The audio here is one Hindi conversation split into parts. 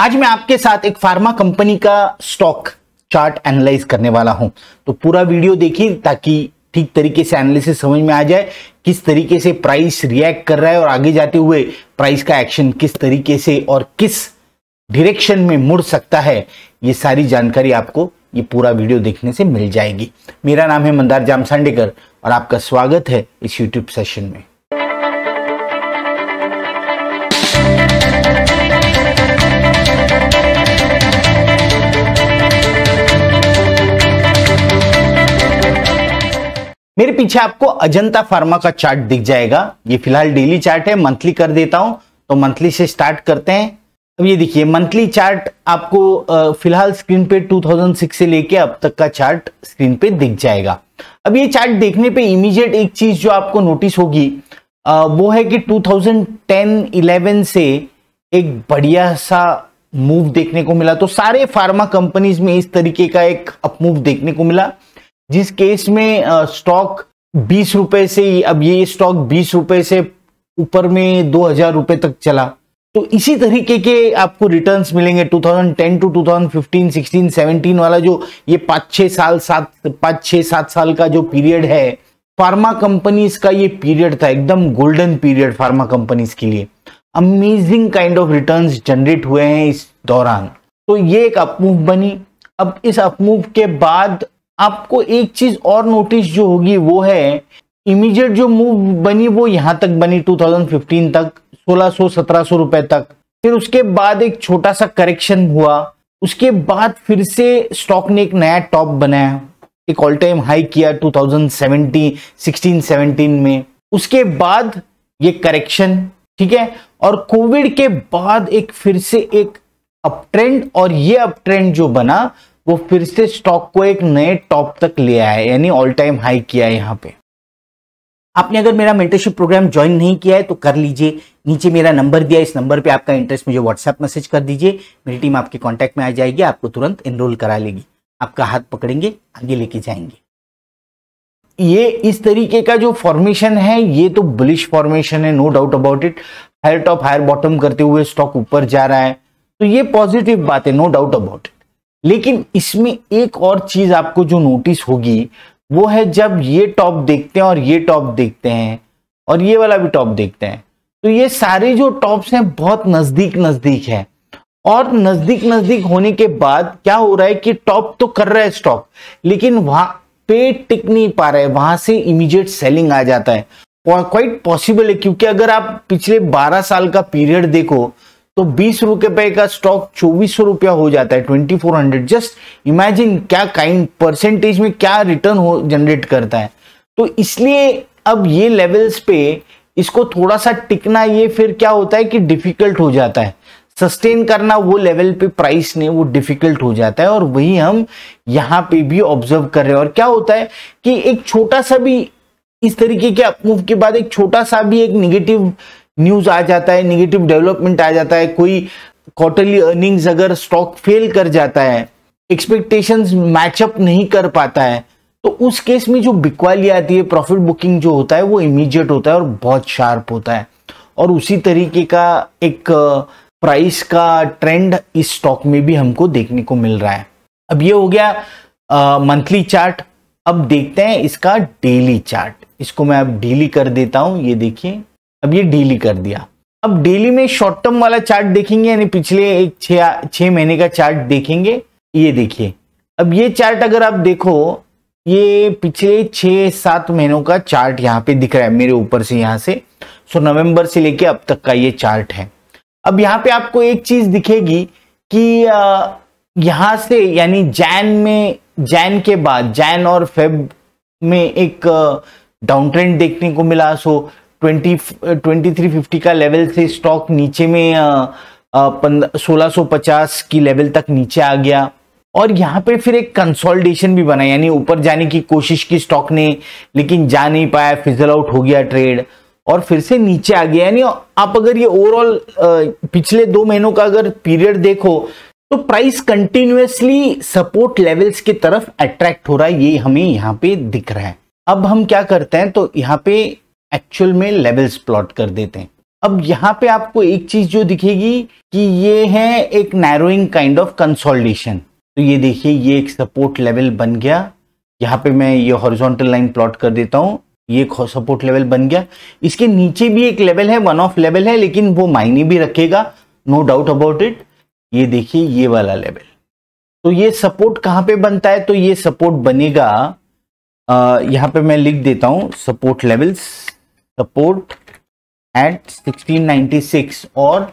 आज मैं आपके साथ एक फार्मा कंपनी का स्टॉक चार्ट एनालाइज करने वाला हूं तो पूरा वीडियो देखिए ताकि ठीक तरीके से एनालिसिस समझ में आ जाए किस तरीके से प्राइस रिएक्ट कर रहा है और आगे जाते हुए प्राइस का एक्शन किस तरीके से और किस डिरेक्शन में मुड़ सकता है ये सारी जानकारी आपको ये पूरा वीडियो देखने से मिल जाएगी मेरा नाम है मंदार जामसांडेकर और आपका स्वागत है इस यूट्यूब सेशन में मेरे पीछे आपको अजंता फार्मा का चार्ट दिख जाएगा ये फिलहाल डेली चार्ट है मंथली कर देता हूं तो मंथली से स्टार्ट करते हैं अब ये देखिए मंथली चार्ट आपको फिलहाल स्क्रीन पे 2006 से लेके अब तक का चार्ट स्क्रीन पे दिख जाएगा अब ये चार्ट देखने पे इमीडिएट एक चीज जो आपको नोटिस होगी वो है कि 2010-11 से एक बढ़िया सा मूव देखने को मिला तो सारे फार्मा कंपनीज में इस तरीके का एक अपमूव देखने को मिला जिस केस में स्टॉक बीस रुपए से अब ये स्टॉक बीस रुपए से ऊपर में दो हजार रुपए तक चला तो इसी तरीके के आपको रिटर्न्स मिलेंगे 2010 टू 2015, 16, 17 वाला जो ये पाँच छः साल सात पाँच छः सात साल का जो पीरियड है फार्मा कंपनीज का ये पीरियड था एकदम गोल्डन पीरियड फार्मा कंपनीज के लिए amazing kind of returns generate हुए हैं इस दौरान तो ये एक अपमूव बनी अब इस अपमूव के बाद आपको एक चीज और नोटिस जो होगी वो है इमीडिएट जो मूव बनी वो यहां तक बनी 2015 तक 1600-1700 रुपए तक फिर उसके बाद एक छोटा सा करेक्शन हुआ उसके बाद फिर से स्टॉक ने एक नया टॉप बनाया एक ऑल टाइम हाई किया 2017 16 17 में उसके बाद ये करेक्शन ठीक है और कोविड के बाद एक फिर से एक अप ट्रेंड और ये अप ट्रेंड जो बना वो फिर से स्टॉक को एक नए टॉप तक ले आया है यानी ऑल टाइम हाई किया है यहाँ पे आपने अगर मेरा मेंटरशिप प्रोग्राम ज्वाइन नहीं किया है तो कर लीजिए नीचे मेरा नंबर दिया इस नंबर पे आपका इंटरेस्ट मुझे व्हाट्सएप मैसेज कर दीजिए मेरी टीम आपके कांटेक्ट में आ जाएगी आपको तुरंत एनरोल करा लेगी आपका हाथ पकड़ेंगे आगे लेके जाएंगे ये इस तरीके का जो फॉर्मेशन है ये तो बुलिश फॉर्मेशन है no doubt about it higher top higher bottom करते हुए स्टॉक ऊपर जा रहा है तो ये पॉजिटिव बात है नो डाउट अबाउट इट लेकिन इसमें एक और चीज आपको जो नोटिस होगी वो है जब ये टॉप देखते हैं और ये टॉप देखते हैं और ये वाला भी टॉप देखते हैं तो ये सारे जो टॉप्स हैं बहुत नजदीक नजदीक है और नजदीक नजदीक होने के बाद क्या हो रहा है कि टॉप तो कर रहा है स्टॉक लेकिन वहां पे टिक नहीं पा रहा है वहां से इमीडिएट सेलिंग आ जाता है क्वाइट पॉसिबल है क्योंकि अगर आप पिछले 12 साल का पीरियड देखो तो बीस रुपए का स्टॉक चौबीस सौ रुपया हो जाता है twenty four hundred just imagine क्या काइंड परसेंटेज में क्या रिटर्न हो जनरेट करता है तो इसलिए अब ये लेवल्स पे इसको थोड़ा सा टिकना ये फिर क्या होता है कि डिफिकल्ट हो जाता है सस्टेन करना वो लेवल पे प्राइस ने वो डिफिकल्ट हो जाता है और वही हम यहाँ पे भी ऑब्जर्व कर रहे हैं और क्या होता है कि एक छोटा सा भी इस तरीके के अपमूव के बाद एक छोटा सा भी एक निगेटिव न्यूज आ जाता है निगेटिव डेवलपमेंट आ जाता है कोई क्वार्टरली अर्निंग्स अगर स्टॉक फेल कर जाता है एक्सपेक्टेशन मैचअप नहीं कर पाता है तो उस केस में जो बिकवाली आती है प्रॉफिट बुकिंग जो होता है वो इमीडिएट होता है और बहुत शार्प होता है और उसी तरीके का एक प्राइस का ट्रेंड इस स्टॉक में भी हमको देखने को मिल रहा है अब ये हो गया मंथली चार्ट अब देखते हैं इसका डेली चार्ट इसको मैं अब डेली कर देता हूं ये देखिए अब ये डेली कर दिया अब डेली में शॉर्ट टर्म वाला चार्ट देखेंगे यानी पिछले एक छह महीने का चार्ट देखेंगे ये देखिए अब ये चार्ट अगर आप देखो ये पिछले छह सात महीनों का चार्ट यहाँ पे दिख रहा है मेरे ऊपर से यहाँ से सो नवंबर से लेके अब तक का ये चार्ट है अब यहाँ पे आपको एक चीज दिखेगी कि यहाँ से यानी जैन में जैन के बाद जैन और फेब में एक डाउन ट्रेंड देखने को मिला so twenty twenty three fifty का लेवल से स्टॉक नीचे में सोलह पचास की लेवल तक नीचे आ गया और यहाँ पे फिर एक कंसोलिडेशन भी बना यानी ऊपर जाने की कोशिश की स्टॉक ने लेकिन जा नहीं पाया फिजल आउट हो गया ट्रेड और फिर से नीचे आ गया यानी आप अगर ये ओवरऑल पिछले दो महीनों का अगर पीरियड देखो तो प्राइस कंटिन्यूसली सपोर्ट लेवल्स की तरफ अट्रैक्ट हो रहा है ये हमें यहाँ पे दिख रहा है अब हम क्या करते हैं तो यहाँ पे एक्चुअल में लेवल्स प्लॉट कर देते हैं अब यहाँ पे आपको एक चीज जो दिखेगी कि ये है एक नैरोइंग काइंड ऑफ कंसोलिडेशन तो ये देखिए ये एक सपोर्ट लेवल बन गया यहाँ पे मैं ये हॉरिजॉन्टल लाइन प्लॉट कर देता हूँ ये सपोर्ट लेवल बन गया इसके नीचे भी एक लेवल है वन ऑफ लेवल है लेकिन वो मायने भी रखेगा नो डाउट अबाउट इट ये देखिए ये वाला लेवल तो ये सपोर्ट कहाँ पे बनता है तो ये सपोर्ट बनेगा आ, यहाँ पे मैं लिख देता हूँ सपोर्ट लेवल्स support at 1696 और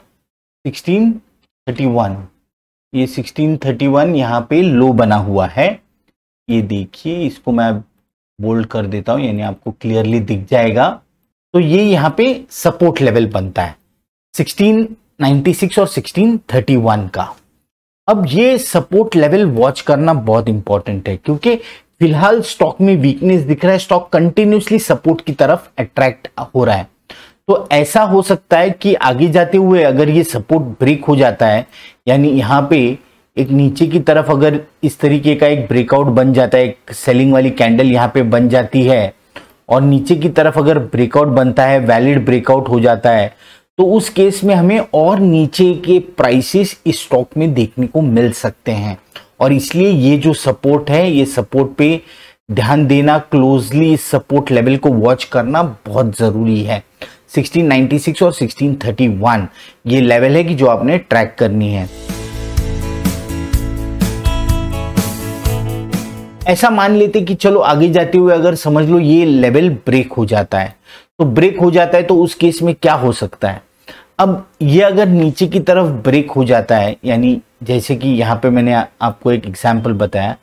1631 ये 1631 यहाँ पे लो बना हुआ है ये देखिए इसको मैं बोल्ड कर देता हूँ यानी आपको क्लियरली दिख जाएगा तो ये यहाँ पे सपोर्ट लेवल बनता है 1696 और 1631 का अब ये सपोर्ट लेवल वॉच करना बहुत इंपॉर्टेंट है क्योंकि फिलहाल स्टॉक में वीकनेस दिख रहा है स्टॉक कंटिन्यूसली सपोर्ट की तरफ अट्रैक्ट हो रहा है तो ऐसा हो सकता है कि आगे जाते हुए अगर ये सपोर्ट ब्रेक हो जाता है यानी यहाँ पे एक नीचे की तरफ अगर इस तरीके का एक ब्रेकआउट बन जाता है एक सेलिंग वाली कैंडल यहाँ पे बन जाती है और नीचे की तरफ अगर ब्रेकआउट बनता है वैलिड ब्रेकआउट हो जाता है तो उस केस में हमें और नीचे के प्राइसेस इस स्टॉक में देखने को मिल सकते हैं और इसलिए ये जो सपोर्ट है ये सपोर्ट पे ध्यान देना क्लोजली इस सपोर्ट लेवल को वॉच करना बहुत ज़रूरी है 1696 और 1631 ये लेवल है कि जो आपने ट्रैक करनी है ऐसा मान लेते कि चलो आगे जाते हुए अगर समझ लो ये लेवल ब्रेक हो जाता है तो ब्रेक हो जाता है तो उस केस में क्या हो सकता है अब ये अगर नीचे की तरफ ब्रेक हो जाता है यानी जैसे कि यहाँ पे मैंने आपको एक एग्जाम्पल बताया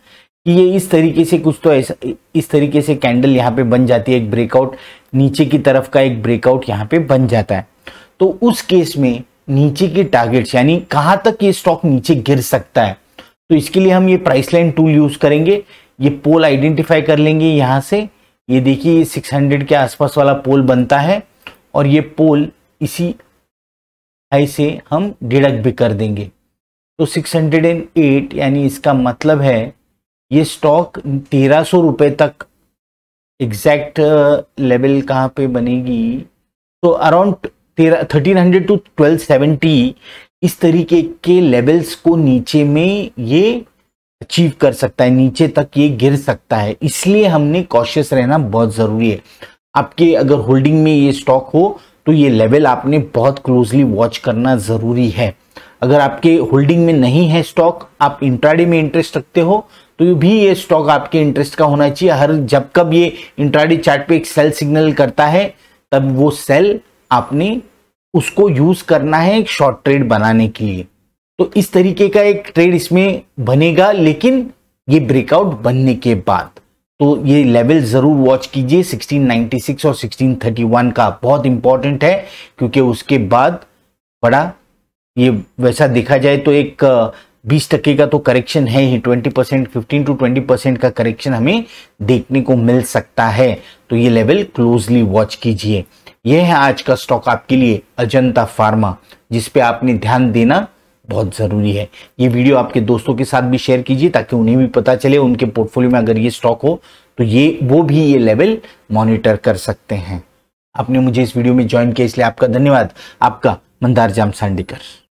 कि ये इस तरीके से कुछ तो ऐसा इस तरीके से कैंडल यहाँ पे बन जाती है एक ब्रेकआउट नीचे की तरफ का एक ब्रेकआउट यहाँ पे बन जाता है तो उस केस में नीचे के टारगेट्स यानी कहाँ तक ये स्टॉक नीचे गिर सकता है तो इसके लिए हम ये प्राइस लाइन टूल यूज करेंगे ये पोल आइडेंटिफाई कर लेंगे यहाँ से ये देखिए ये सिक्स के आसपास वाला पोल बनता है और ये पोल इसी ऐसे हम डिडक्ट भी कर देंगे तो 608 यानी इसका मतलब है ये स्टॉक तेरह सौ रुपये तक एग्जैक्ट लेवल uh, कहाँ पे बनेगी तो अराउंड तेरह thirteen hundred to twelve seventy इस तरीके के लेवल्स को नीचे में ये अचीव कर सकता है नीचे तक ये गिर सकता है इसलिए हमने कॉशियस रहना बहुत ज़रूरी है आपके अगर होल्डिंग में ये स्टॉक हो तो ये लेवल आपने बहुत क्लोजली वॉच करना ज़रूरी है अगर आपके होल्डिंग में नहीं है स्टॉक आप इंट्राडे में इंटरेस्ट रखते हो तो भी ये स्टॉक आपके इंटरेस्ट का होना चाहिए हर जब कब ये इंट्राडे चार्ट पे एक सेल सिग्नल करता है तब वो सेल आपने उसको यूज़ करना है एक शॉर्ट ट्रेड बनाने के लिए तो इस तरीके का एक ट्रेड इसमें बनेगा लेकिन ये ब्रेकआउट बनने के बाद तो ये लेवल ज़रूर वॉच कीजिए 1696 और 1631 का बहुत इंपॉर्टेंट है क्योंकि उसके बाद बड़ा ये वैसा देखा जाए तो एक बीस टक्के का तो करेक्शन है ही twenty percent fifteen to twenty percent का करेक्शन हमें देखने को मिल सकता है तो ये लेवल क्लोजली वॉच कीजिए यह है आज का स्टॉक आपके लिए अजंता फार्मा जिसपे आपने ध्यान देना बहुत ज़रूरी है ये वीडियो आपके दोस्तों के साथ भी शेयर कीजिए ताकि उन्हें भी पता चले उनके पोर्टफोलियो में अगर ये स्टॉक हो तो ये वो भी ये लेवल मॉनिटर कर सकते हैं आपने मुझे इस वीडियो में ज्वाइन किया इसलिए आपका धन्यवाद आपका मंदार जाम सांडिकर